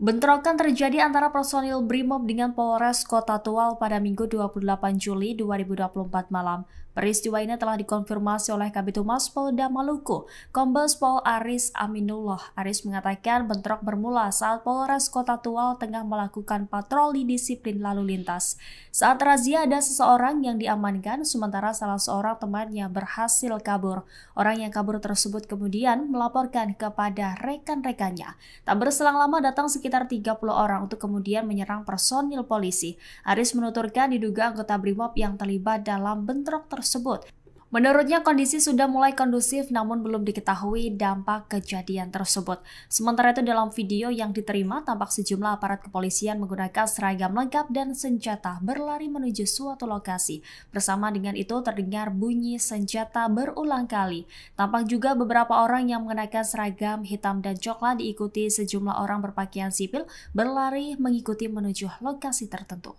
Bentrokan terjadi antara personil BRIMOB dengan Polres Kota Tual pada Minggu 28 Juli 2024 malam. Peristiwa ini telah dikonfirmasi oleh Kabit Humas Polda Maluku, Kombes Pol Aris Aminullah. Aris mengatakan bentrok bermula saat Polres Kota Tual tengah melakukan patroli disiplin lalu lintas. Saat razia ada seseorang yang diamankan, sementara salah seorang temannya berhasil kabur. Orang yang kabur tersebut kemudian melaporkan kepada rekan-rekannya. Tak berselang lama datang sekitar sekitar 30 orang untuk kemudian menyerang personil polisi. Aris menuturkan diduga anggota BRIMOB yang terlibat dalam bentrok tersebut. Menurutnya kondisi sudah mulai kondusif namun belum diketahui dampak kejadian tersebut. Sementara itu dalam video yang diterima tampak sejumlah aparat kepolisian menggunakan seragam lengkap dan senjata berlari menuju suatu lokasi. Bersama dengan itu terdengar bunyi senjata berulang kali. Tampak juga beberapa orang yang mengenakan seragam hitam dan coklat diikuti sejumlah orang berpakaian sipil berlari mengikuti menuju lokasi tertentu.